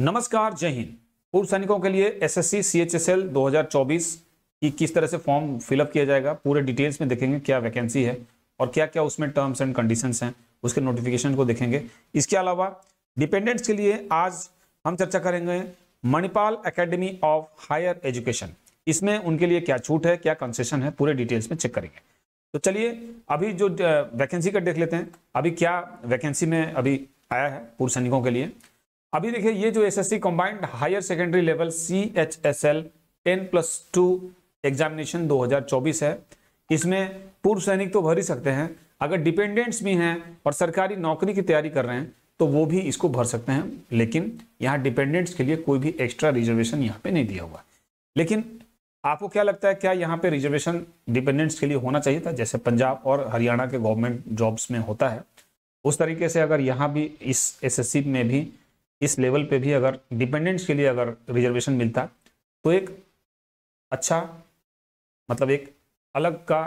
नमस्कार जय हिंद पूर्व सैनिकों के लिए एसएससी सीएचएसएल 2024 की किस तरह से फॉर्म फिलअप किया जाएगा पूरे डिटेल्स में देखेंगे क्या वैकेंसी है और क्या क्या उसमें टर्म्स एंड कंडीशंस हैं उसके नोटिफिकेशन को देखेंगे इसके अलावा डिपेंडेंट्स के लिए आज हम चर्चा करेंगे Manipal academy of higher education इसमें उनके लिए क्या छूट है क्या कंसेशन है पूरे डिटेल्स में चेक करेंगे तो चलिए अभी जो वैकेंसी का देख लेते हैं अभी क्या वैकेंसी में अभी आया है पूर्व सैनिकों के लिए अभी देखिए ये जो SSC combined higher secondary level C H S L ten plus two examination 2024 है इसमें पूर्व सैनिक तो भर ही सकते हैं अगर डिपेंडेंट्स भी हैं और सरकारी नौकरी की तैयारी कर रहे हैं तो वो भी इसको भर सकते हैं लेकिन यहाँ डिपेंडेंट्स के लिए कोई भी एक्स्ट्रा रिजर्वेशन यहाँ पे नहीं दिया हुआ लेकिन आपको क्या लगता है क्या यहाँ पे रिजर्वेशन डिपेंडेंट्स के लिए होना चाहिए था जैसे पंजाब और हरियाणा के गवर्नमेंट जॉब्स में होता है उस तरीके से अगर यहाँ भी इस एसएससी में भी इस लेवल पे भी अगर डिपेंडेंट्स के लिए अगर रिजर्वेशन मिलता तो एक अच्छा मतलब एक अलग का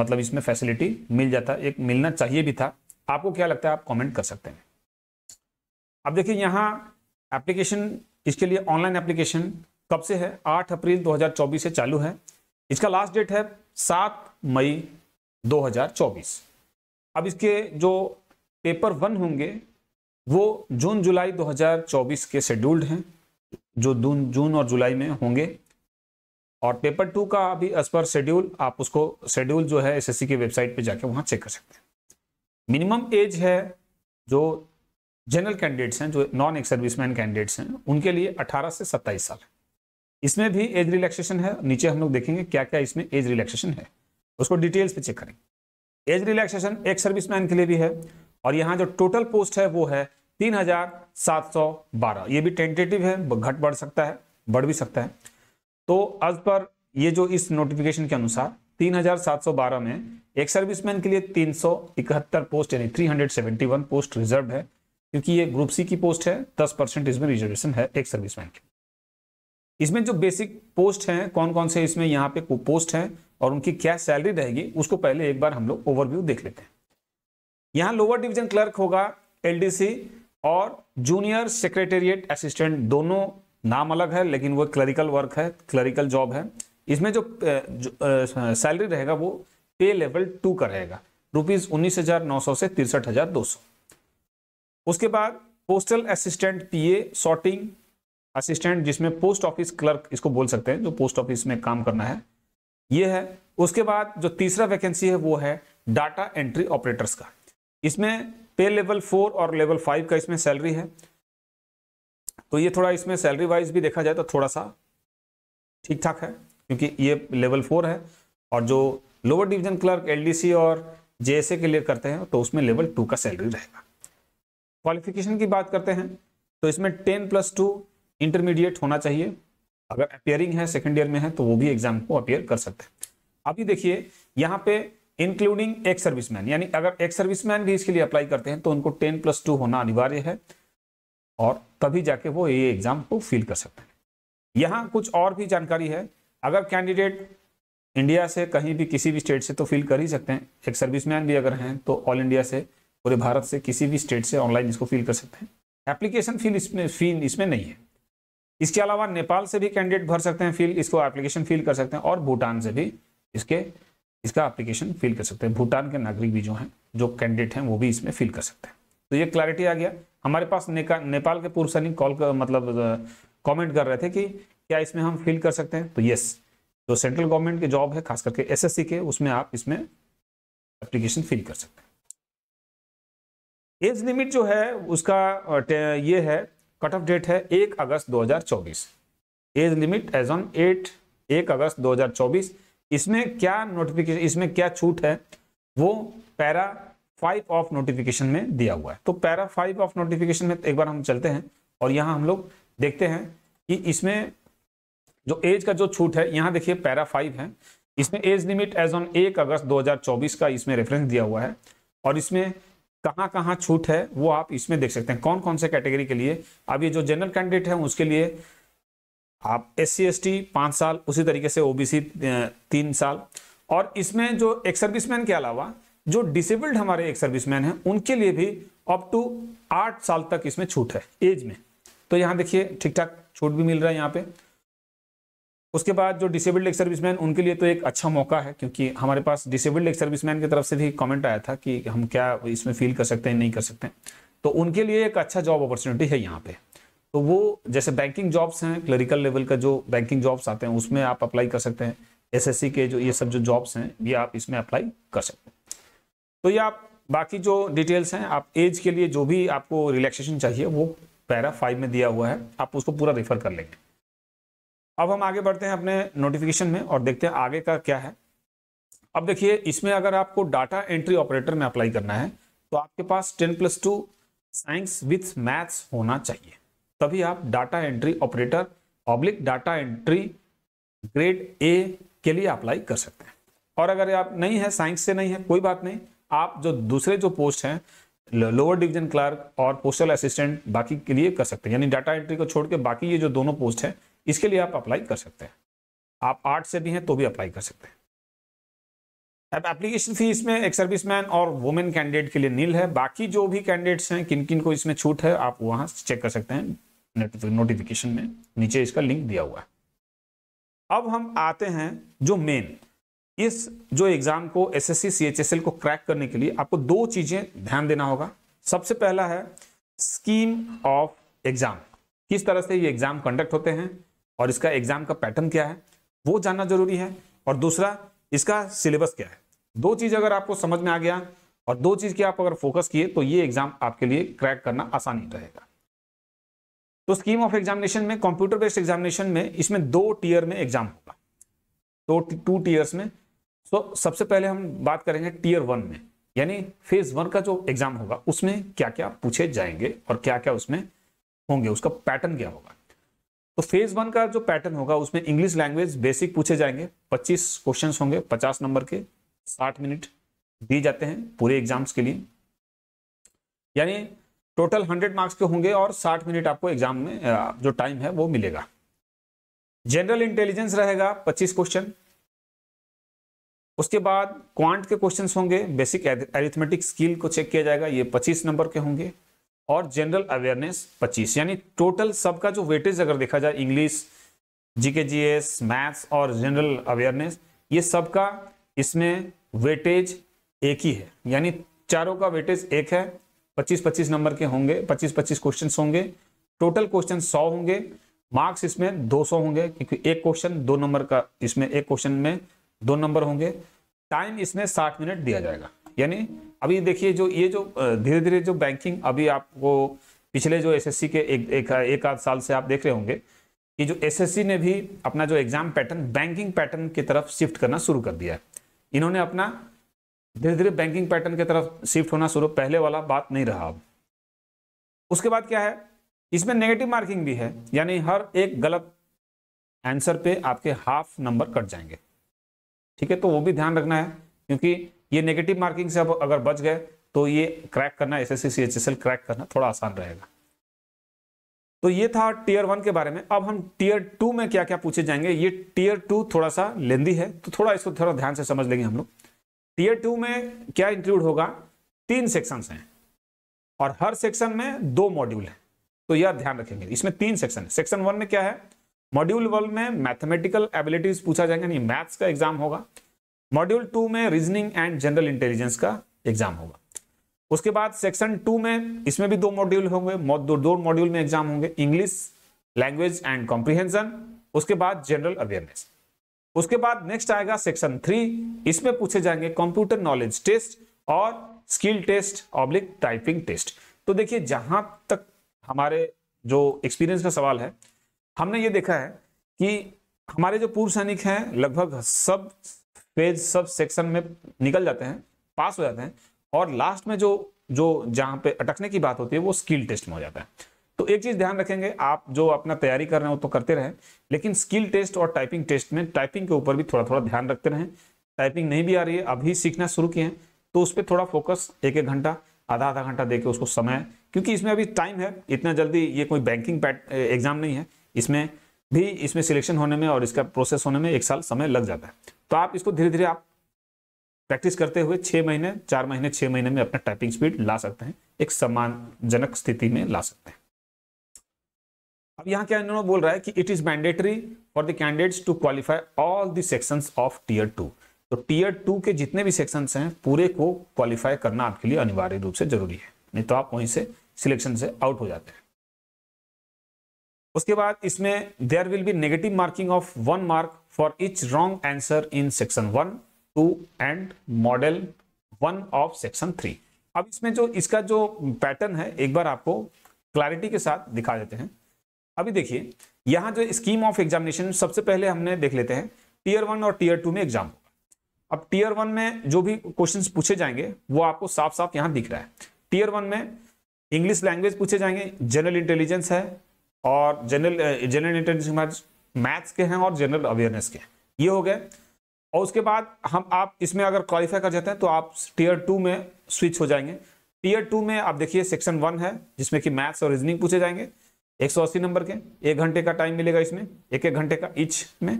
मतलब इसमें फैसिलिटी मिल जाता एक मिलना चाहिए भी था आपको क्या लगता है आप कमेंट कर सकते हैं अब देखिए यहाँ एप्लीकेशन इसके लिए ऑनलाइन एप्लीकेशन कब से है 8 अप्रैल 2024 से चालू है इसका लास्ट डेट है 7 मई 2024 अब इसके जो पेपर वन होंगे वो जून जुलाई 2024 के शेड्यूल्ड हैं जो जून जून और जुलाई में होंगे और पेपर टू का अभी एज पर शेड्यूल आप उसको शेड्यूल जो है एसएससी की वेबसाइट पे जाके वहाँ चेक कर सकते हैं मिनिमम एज है जो जनरल कैंडिडेट्स हैं जो नॉन एक सर्विसमैन कैंडिडेट्स हैं उनके लिए 18 से 27 साल है इसमें भी एज रिलैक्सेशन है नीचे हम लोग देखेंगे क्या क्या इसमें एज रिलैक्सेशन है उसको डिटेल्स पे चेक करेंगे एज रिलैक्सेशन एक सर्विसमैन के लिए भी है और यहाँ जो टोटल पोस्ट है वो है तीन हजार सात सौ बारह ये भी टेंटेटिव है घट बढ़ सकता है बढ़ भी सकता है तो आज पर ये जो इस नोटिफिकेशन के अनुसार तीन हजार सात सौ बारह में एक सर्विसमैन के लिए तीन सौ इकहत्तर पोस्ट यानी three hundred seventy one post reserve है क्योंकि ये ग्रुप सी की पोस्ट है दस परसेंट इसमें रिजर्वेशन है एक सर्विसमैन की इसमें जो बेसिक पोस्ट हैं कौन कौन से इसमें यहाँ पे पोस्ट हैं और उनकी क्या सैलरी रहेगी उसको पहले एक बार हम लोग ओवरव्यू देख लेते हैं यहां लोअर डिवीजन क्लर्क होगा एलडीसी और जूनियर सेक्रेटेरिएट असिस्टेंट दोनों नाम अलग है लेकिन वो क्लरिकल वर्क है क्लरिकल जॉब है इसमें जो, सैलरी रहेगा वो पे लेवल टू का रहेगा रुपीज उन्नीस हजार नौ सौ से तिरसठ हजार दो सौ उसके बाद postal assistant PA sorting assistant जिसमें पोस्ट ऑफिस क्लर्क इसको बोल सकते हैं जो पोस्ट ऑफिस में काम करना है ये है उसके बाद जो तीसरा वैकेंसी है वो है डाटा एंट्री ऑपरेटर्स का इसमें पे लेवल फोर और लेवल फाइव का इसमें सैलरी है तो ये थोड़ा इसमें सैलरी वाइज भी देखा जाए तो थोड़ा सा ठीक ठाक है क्योंकि ये लेवल फोर है और जो लोअर डिवीजन क्लर्क एलडीसी और जेएसए के लिए करते हैं तो उसमें लेवल टू का सैलरी रहेगा क्वालिफिकेशन की बात करते हैं तो इसमें टेन प्लस टू इंटरमीडिएट होना चाहिए अगर अपेयरिंग है सेकेंड ईयर में है तो वो भी एग्जाम को अपेयर कर सकते हैं अभी देखिए यहाँ पे इंक्लूडिंग एक सर्विसमैन यानी अगर एक सर्विसमैन भी इसके लिए अप्लाई करते हैं तो उनको टेन प्लस टू होना अनिवार्य है और तभी जाके वो ये एग्जाम को फिल कर सकते हैं यहाँ कुछ और भी जानकारी है अगर कैंडिडेट इंडिया से कहीं भी किसी भी स्टेट से तो फिल कर ही सकते हैं एक सर्विसमैन भी अगर हैं तो ऑल इंडिया से पूरे भारत से किसी भी स्टेट से ऑनलाइन इसको फिल कर सकते हैं एप्लीकेशन फील इसमें फी इसमें नहीं है इसके अलावा नेपाल से भी कैंडिडेट भर सकते हैं फील इसको एप्लीकेशन फिल कर सकते हैं और भूटान से भी इसके इसका एप्लीकेशन फिल कर सकते हैं भूटान के नागरिक भी जो हैं जो कैंडिडेट हैं वो भी इसमें फिल कर सकते हैं तो ये क्लैरिटी आ गया हमारे पास नेपाल के पूर्व सैनिक कॉल कर, मतलब कमेंट कर रहे थे कि क्या इसमें हम फिल कर सकते हैं तो यस जो सेंट्रल गवर्नमेंट के जॉब है खास करके एस के उसमें आप इसमें एप्लीकेशन फिल कर सकते हैं एज लिमिट जो है उसका ये है कट ऑफ डेट है एक अगस्त 2024 age limit age on at एक अगस्त 2024 इसमें क्या नोटिफिकेशन इसमें क्या छूट है वो पैरा फाइव ऑफ नोटिफिकेशन में दिया हुआ है तो पैरा फाइव ऑफ नोटिफिकेशन में एक बार हम चलते हैं और यहाँ हम लोग देखते हैं कि इसमें जो एज का जो छूट है यहाँ देखिए पैरा फाइव है इसमें एज लिमिट एज ऑन एक अगस्त 2024 का इसमें रेफरेंस दिया हुआ है और इसमें कहाँ कहाँ छूट है वो आप इसमें देख सकते हैं कौन कौन से कैटेगरी के लिए अब ये जो जनरल कैंडिडेट है उसके लिए आप एस सी एस टी पाँच साल उसी तरीके से ओबीसी तीन साल और इसमें जो एक सर्विसमैन के अलावा जो डिसेबल्ड हमारे एक सर्विसमैन हैं उनके लिए भी अप टू आठ साल तक इसमें छूट है एज में तो यहाँ देखिए ठीक ठाक छूट भी मिल रहा है यहाँ पे उसके बाद जो डिसेबल्ड एक सर्विसमैन उनके लिए तो एक अच्छा मौका है क्योंकि हमारे पास डिसेबल्ड एक सर्विसमैन की तरफ से भी कमेंट आया था कि हम क्या इसमें फील कर सकते हैं नहीं कर सकते हैं तो उनके लिए एक अच्छा जॉब अपॉर्चुनिटी है यहाँ पे तो वो जैसे बैंकिंग जॉब्स हैं क्लरिकल लेवल का जो बैंकिंग जॉब्स आते हैं उसमें आप अप्लाई कर सकते हैं एसएससी के जो ये सब जो जॉब्स हैं ये आप इसमें अप्लाई कर सकते हैं तो ये आप बाकी जो डिटेल्स हैं आप एज के लिए जो भी आपको रिलैक्सेशन चाहिए वो पैरा फाइव में दिया हुआ है आप उसको पूरा रेफर कर लेंगे अब हम आगे बढ़ते हैं अपने नोटिफिकेशन में और देखते हैं आगे का क्या है अब देखिए इसमें अगर आपको डाटा एंट्री ऑपरेटर में अप्लाई करना है तो आपके पास ten plus two science with maths होना चाहिए तभी आप data entry operator public data entry grade A के लिए अप्लाई कर सकते हैं और अगर आप नहीं है साइंस से नहीं है कोई बात नहीं आप जो दूसरे जो पोस्ट हैं लोअर डिवीजन क्लर्क और पोस्टल असिस्टेंट बाकी के लिए कर सकते हैं यानी डाटा एंट्री को छोड़ के बाकी ये जो दोनों पोस्ट है इसके लिए आप अप्लाई कर सकते हैं आप आर्ट से भी हैं तो भी अप्लाई कर सकते हैं अब एप्लीकेशन फी इसमें एक सर्विसमैन और वुमेन कैंडिडेट के लिए नील है बाकी जो भी कैंडिडेट्स हैं किन किन को इसमें छूट है आप वहाँ चेक कर सकते हैं नोटिफिकेशन में नीचे इसका लिंक दिया हुआ है अब हम आते हैं जो मेन इस जो एग्जाम को एसएससी सीएचएसएल को क्रैक करने के लिए आपको दो चीजें ध्यान देना होगा सबसे पहला है स्कीम ऑफ एग्जाम किस तरह से ये एग्जाम कंडक्ट होते हैं और इसका एग्जाम का पैटर्न क्या है वो जानना जरूरी है और दूसरा इसका सिलेबस क्या है दो चीज अगर आपको समझ में आ गया और दो चीज के आप अगर फोकस किए तो ये एग्जाम आपके लिए क्रैक करना आसानी रहेगा तो स्कीम ऑफ एग्जामिनेशन में कंप्यूटर बेस्ड एग्जामिनेशन में इसमें दो टीयर में एग्जाम होगा दो टू टीयर्स में सो so, सबसे पहले हम बात करेंगे टीयर वन में यानी फेज वन का जो एग्जाम होगा उसमें क्या क्या पूछे जाएंगे और क्या क्या उसमें होंगे उसका पैटर्न क्या होगा तो फेज वन का जो पैटर्न होगा उसमें इंग्लिश लैंग्वेज बेसिक पूछे जाएंगे 25 क्वेश्चंस होंगे 50 नंबर के 60 मिनट दिए जाते हैं पूरे एग्जाम्स के लिए यानी टोटल हंड्रेड मार्क्स के होंगे और साठ मिनट आपको एग्जाम में जो टाइम है वो मिलेगा जनरल इंटेलिजेंस रहेगा पच्चीस क्वेश्चन उसके बाद क्वांट के क्वेश्चन होंगे बेसिक एरिथमेटिक स्किल को चेक किया जाएगा ये पच्चीस नंबर के होंगे और जनरल अवेयरनेस पच्चीस यानी टोटल सबका जो वेटेज अगर देखा जाए इंग्लिश जीके जीएस मैथ्स और जनरल अवेयरनेस ये सबका इसमें वेटेज एक ही है यानी चारों का वेटेज एक है पच्चीस पच्चीस नंबर के होंगे पच्चीस पच्चीस क्वेश्चन होंगे टोटल क्वेश्चन सौ होंगे मार्क्स इसमें दो सौ होंगे क्योंकि एक क्वेश्चन दो नंबर का इसमें एक क्वेश्चन में दो नंबर होंगे टाइम इसमें साठ मिनट दिया जाएगा यानी अभी देखिए जो ये जो धीरे धीरे जो बैंकिंग अभी आपको पिछले जो एसएससी के एक एक, एक आध साल से आप देख रहे होंगे कि जो एसएससी ने भी अपना जो एग्जाम पैटर्न बैंकिंग पैटर्न की तरफ शिफ्ट करना शुरू कर दिया है इन्होंने अपना धीरे धीरे बैंकिंग पैटर्न की तरफ शिफ्ट होना शुरू पहले वाला बात नहीं रहा अब उसके बाद क्या है इसमें नेगेटिव मार्किंग भी है यानी हर एक गलत आंसर पे आपके हाफ नंबर कट जाएंगे ठीक है तो वो भी ध्यान रखना है क्योंकि ये नेगेटिव मार्किंग से अब अगर बच गए तो ये क्रैक करना एस एस सी क्रैक करना थोड़ा आसान रहेगा तो ये था टीयर वन के बारे में अब हम टीयर टू में क्या क्या पूछे जाएंगे ये टीयर टू थोड़ा सा लेंदी है तो थोड़ा इसको थोड़ा ध्यान से समझ लेंगे हम लोग टीयर टू में क्या इंक्लूड होगा तीन सेक्शंस हैं और हर सेक्शन में दो मॉड्यूल है तो यह ध्यान रखेंगे इसमें तीन सेक्शन है सेक्शन वन में क्या है मॉड्यूल वन में मैथमेटिकल एबिलिटीज पूछा जाएगा नहीं मैथ्स का एग्जाम होगा मॉड्यूल टू में रीजनिंग एंड जनरल इंटेलिजेंस का एग्जाम होगा उसके बाद सेक्शन टू में इसमें भी दो मॉड्यूल होंगे दो दो मॉड्यूल में एग्जाम होंगे इंग्लिश लैंग्वेज एंड कॉम्प्रीहेंशन उसके बाद जनरल अवेयरनेस उसके बाद नेक्स्ट आएगा सेक्शन थ्री इसमें पूछे जाएंगे कंप्यूटर नॉलेज टेस्ट और skill test oblique typing test तो देखिए जहां तक हमारे जो एक्सपीरियंस का सवाल है हमने ये देखा है कि हमारे जो पूर्व सैनिक हैं लगभग सब पेज सब सेक्शन में निकल जाते हैं पास हो जाते हैं और लास्ट में जो जो जहां पे अटकने की बात होती है वो स्किल टेस्ट में हो जाता है तो एक चीज ध्यान रखेंगे आप जो अपना तैयारी कर रहे हो तो करते रहें लेकिन स्किल टेस्ट और टाइपिंग टेस्ट में टाइपिंग के ऊपर भी थोड़ा थोड़ा ध्यान रखते रहें टाइपिंग नहीं भी आ रही है अभी सीखना शुरू किए हैं तो उस पर थोड़ा फोकस एक एक घंटा आधा आधा घंटा देके उसको समय क्योंकि इसमें अभी टाइम है इतना जल्दी ये कोई बैंकिंग एग्जाम नहीं है इसमें भी इसमें सिलेक्शन होने में और इसका प्रोसेस होने में एक साल समय लग जाता है तो आप इसको धीरे धीरे आप प्रैक्टिस करते हुए छः महीने चार महीने छः महीने में अपना टाइपिंग स्पीड ला सकते हैं एक सम्मानजनक स्थिति में ला सकते हैं अब यहाँ क्या इन्होंने बोल रहा है कि it is mandatory for the candidates to qualify all the sections of tier two तो टीयर टू के जितने भी सेक्शंस हैं पूरे को क्वालिफाई करना आपके लिए अनिवार्य रूप से जरूरी है नहीं तो आप वहीं से सिलेक्शन से आउट हो जाते हैं उसके बाद इसमें there will be negative marking of one mark for each wrong answer in section one two and model one of section three अब इसमें जो इसका जो पैटर्न है एक बार आपको क्लैरिटी के साथ दिखा देते हैं अभी देखिए यहाँ जो स्कीम ऑफ एग्जामिनेशन सबसे पहले हमने देख लेते हैं टीयर वन और टीयर टू में एग्जाम होगा अब टीयर वन में जो भी क्वेश्चंस पूछे जाएंगे वो आपको साफ साफ यहाँ दिख रहा है टीयर वन में इंग्लिश लैंग्वेज पूछे जाएंगे जनरल इंटेलिजेंस है और जनरल जनरल इंटेलिजेंस मैथ्स के हैं और जनरल अवेयरनेस के ये हो गए और उसके बाद हम आप इसमें अगर क्वालिफाई कर जाते हैं तो आप टीयर टू में स्विच हो जाएंगे टीयर टू में आप देखिए सेक्शन वन है जिसमें कि मैथ्स और रीजनिंग पूछे जाएंगे 180 नंबर के एक घंटे का टाइम मिलेगा इसमें एक एक घंटे का इच में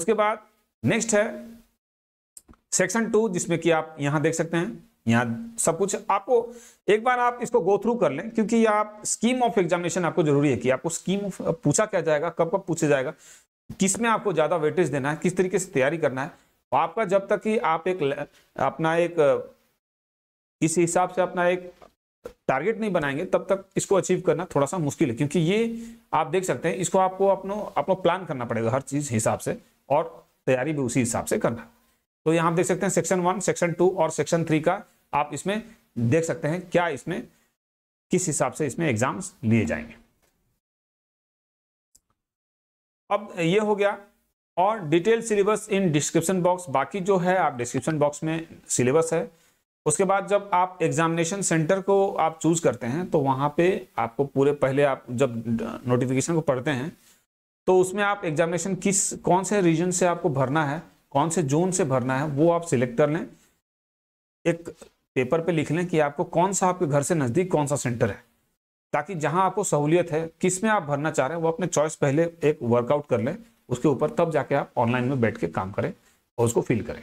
उसके बाद नेक्स्ट है सेक्शन टू जिसमें कि आप यहां देख सकते हैं यहां सब कुछ आपको एक बार आप इसको गो थ्रू कर लें क्योंकि ये आप स्कीम ऑफ एग्जामिनेशन आपको जरूरी है कि आपको स्कीम ऑफ पूछा क्या जाएगा कब कब पूछा जाएगा किस में आपको ज़्यादा वेटेज देना है किस तरीके से तैयारी करना है और आपका जब तक कि आप एक अपना एक इस हिसाब से अपना एक टारगेट नहीं बनाएंगे तब तक इसको अचीव करना थोड़ा सा मुश्किल है क्योंकि ये आप देख सकते हैं इसको आपको अपनो अपना प्लान करना पड़ेगा हर चीज़ हिसाब से और तैयारी भी उसी हिसाब से करना तो यहाँ आप देख सकते हैं सेक्शन वन सेक्शन टू और सेक्शन थ्री का आप इसमें देख सकते हैं क्या इसमें किस हिसाब से इसमें एग्जाम्स लिए जाएंगे अब ये हो गया और detail syllabus in description box बाकी जो है आप डिस्क्रिप्शन बॉक्स में सिलेबस है उसके बाद जब आप एग्जामिनेशन सेंटर को आप चूज करते हैं तो वहाँ पे आपको पूरे पहले आप जब नोटिफिकेशन को पढ़ते हैं तो उसमें आप एग्जामिनेशन किस कौन से रीजन से आपको भरना है कौन से जोन से भरना है वो आप सिलेक्ट कर लें एक पेपर पे लिख लें कि आपको कौन सा आपके घर से नज़दीक कौन सा सेंटर है ताकि जहाँ आपको सहूलियत है किस में आप भरना चाह रहे हैं वो अपने चॉइस पहले एक वर्कआउट कर लें उसके ऊपर तब जाके आप ऑनलाइन में बैठ के काम करें और उसको फिल करें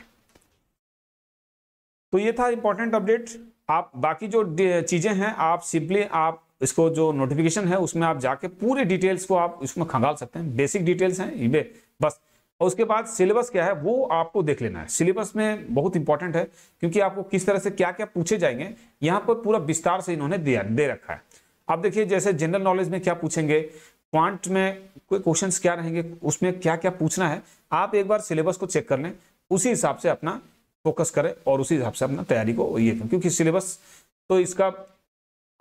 तो ये था इंपॉर्टेंट अपडेट आप बाकी जो चीज़ें हैं आप सिंपली आप इसको जो नोटिफिकेशन है उसमें आप जाके पूरी डिटेल्स को आप इसमें खंगाल सकते हैं बेसिक डिटेल्स हैं बे, बस और उसके बाद सिलेबस क्या है वो आपको देख लेना है सिलेबस में बहुत इंपॉर्टेंट है क्योंकि आपको किस तरह से क्या क्या पूछे जाएंगे यहाँ पर पूरा विस्तार से इन्होंने दिया दे रखा है आप देखिए जैसे जनरल नॉलेज में क्या पूछेंगे क्वांट में कोई क्वेश्चंस क्या रहेंगे उसमें क्या क्या पूछना है आप एक बार सिलेबस को चेक कर लें उसी हिसाब से अपना फोकस करें और उसी हिसाब से अपना तैयारी को ये करें क्योंकि सिलेबस तो इसका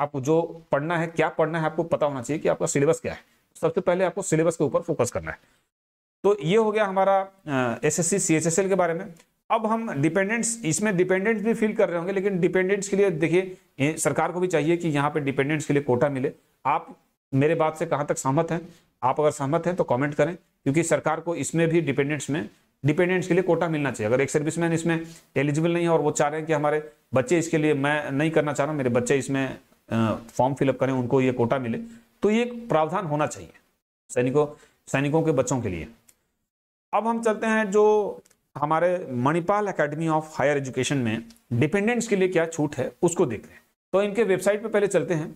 आपको जो पढ़ना है क्या पढ़ना है आपको पता होना चाहिए कि आपका सिलेबस क्या है सबसे पहले आपको सिलेबस के ऊपर फोकस करना है तो ये हो गया हमारा एस एस सी सी के बारे में अब हम डिपेंडेंट्स इसमें डिपेंडेंट्स भी फील कर रहे होंगे लेकिन डिपेंडेंट्स के लिए देखिए सरकार को भी चाहिए कि यहाँ पे डिपेंडेंट्स के लिए कोटा मिले आप मेरे बात से कहाँ तक सहमत हैं आप अगर सहमत हैं तो कमेंट करें क्योंकि सरकार को इसमें भी डिपेंडेंट्स में डिपेंडेंट्स के लिए कोटा मिलना चाहिए अगर एक सर्विसमैन इसमें एलिजिबल नहीं है और वो चाह रहे हैं कि हमारे बच्चे इसके लिए मैं नहीं करना चाह रहा मेरे बच्चे इसमें फॉर्म फिलअप करें उनको ये कोटा मिले तो ये एक प्रावधान होना चाहिए सैनिकों सैनिकों के बच्चों के लिए अब हम चलते हैं जो हमारे Manipal academy of higher education में डिपेंडेंट्स के लिए क्या छूट है उसको देख रहे हैं तो इनके वेबसाइट पे पहले चलते हैं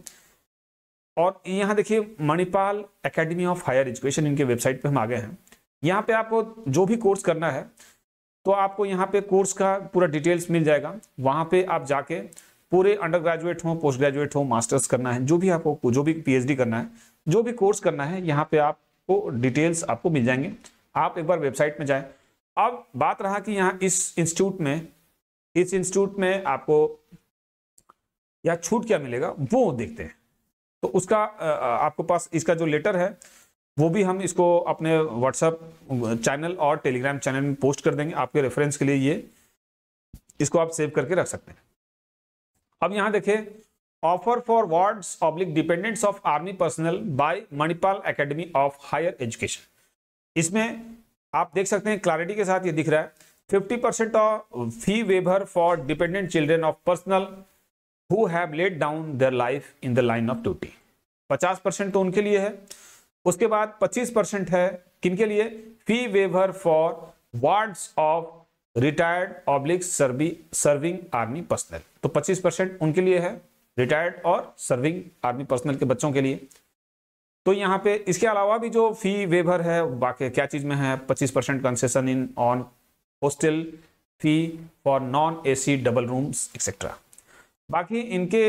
और यहाँ देखिए Manipal academy of higher education इनके वेबसाइट पे हम आ गए हैं यहाँ पे आपको जो भी कोर्स करना है तो आपको यहाँ पे कोर्स का पूरा डिटेल्स मिल जाएगा वहाँ पे आप जाके पूरे अंडर ग्रेजुएट हो पोस्ट ग्रेजुएट हो मास्टर्स करना है जो भी आपको जो भी पीएचडी करना है जो भी कोर्स करना है यहाँ पे आपको डिटेल्स आपको मिल जाएंगे आप एक बार वेबसाइट में जाएं अब बात रहा कि यहाँ इस इंस्टीट्यूट में इस इंस्टीट्यूट में आपको या छूट क्या मिलेगा वो देखते हैं तो उसका आपको पास इसका जो लेटर है वो भी हम इसको अपने व्हाट्सएप चैनल और टेलीग्राम चैनल में पोस्ट कर देंगे आपके रेफरेंस के लिए ये इसको आप सेव करके रख सकते हैं अब यहां देखे offer for wards oblique dependents of army personnel by Manipal academy of higher education इसमें आप देख सकते हैं क्लैरिटी के साथ ये दिख रहा है fifty percent of fee waiver for dependent children of personnel who have laid down their life in the line of duty पचास परसेंट तो उनके लिए है उसके बाद 25 परसेंट है किनके लिए fee waiver for wards of retired oblique serving army personnel तो 25 परसेंट उनके लिए है रिटायर्ड और सर्विंग आर्मी पर्सनल के बच्चों के लिए तो यहाँ पे इसके अलावा भी जो फी वेवर है बाकी क्या चीज़ में है 25 percent concession in on hostel fee for non AC double rooms etcetera बाकी इनके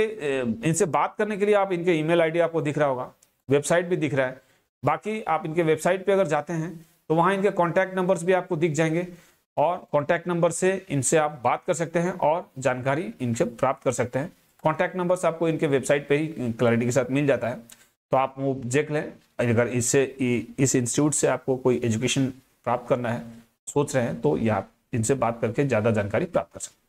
इनसे बात करने के लिए आप इनके ईमेल आईडी आपको दिख रहा होगा वेबसाइट भी दिख रहा है बाकी आप इनके वेबसाइट पे अगर जाते हैं तो वहाँ इनके कॉन्टैक्ट नंबर्स भी आपको दिख जाएंगे और कॉन्टैक्ट नंबर से इनसे आप बात कर सकते हैं और जानकारी इनसे प्राप्त कर सकते हैं कॉन्टैक्ट नंबर्स आपको इनके वेबसाइट पे ही क्लैरिटी के साथ मिल जाता है तो आप वो देख लें अगर इससे इस इंस्टीट्यूट से आपको कोई एजुकेशन प्राप्त करना है सोच रहे हैं तो ये आप इनसे बात करके ज़्यादा जानकारी प्राप्त कर सकते हैं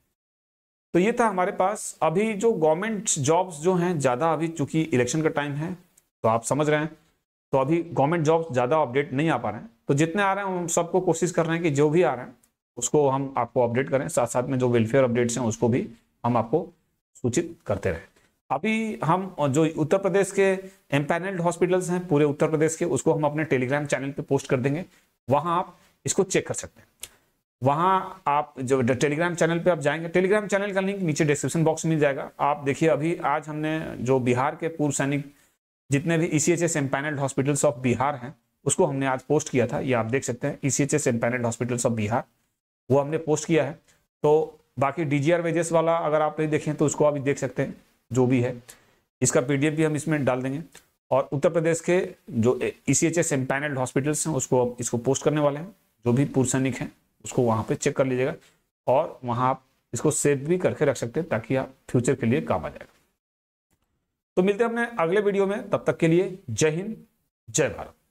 तो ये था हमारे पास अभी जो गवर्नमेंट जॉब्स जो हैं ज़्यादा अभी चूंकि इलेक्शन का टाइम है तो आप समझ रहे हैं तो अभी गवर्नमेंट जॉब ज़्यादा अपडेट नहीं आ पा रहे हैं तो जितने आ रहे हैं हम सबको कोशिश कर रहे हैं कि जो भी आ रहे हैं उसको हम आपको अपडेट करें साथ साथ में जो वेलफेयर अपडेट्स हैं उसको भी हम आपको सूचित करते रहें अभी हम जो उत्तर प्रदेश के एम्पैनल्ड हॉस्पिटल्स हैं पूरे उत्तर प्रदेश के उसको हम अपने टेलीग्राम चैनल पे पोस्ट कर देंगे वहाँ आप इसको चेक कर सकते हैं वहाँ आप जो टेलीग्राम चैनल पे आप जाएंगे टेलीग्राम चैनल का लिंक नीचे डिस्क्रिप्शन बॉक्स मिल जाएगा आप देखिए अभी आज हमने जो बिहार के पूर्व सैनिक जितने भी E C H S empanelled hospitals of Bihar हैं उसको हमने आज पोस्ट किया था ये आप देख सकते हैं E C H S empanelled hospitals of Bihar वो हमने पोस्ट किया है तो बाकी डी जी आर वेजेस वाला अगर आप नहीं देखें तो उसको आप देख सकते हैं जो भी है इसका पी डी एफ भी हम इसमें डाल देंगे और उत्तर प्रदेश के जो E C H S empanelled hospitals हैं उसको आप इसको पोस्ट करने वाले हैं जो भी पूर्व सैनिक हैं उसको वहाँ पर चेक कर लीजिएगा और वहाँ आप इसको सेव भी करके रख सकते हैं ताकि आप फ्यूचर के लिए काम आ जाएगा तो मिलते हैं अपने अगले वीडियो में तब तक के लिए जय हिंद जय भारत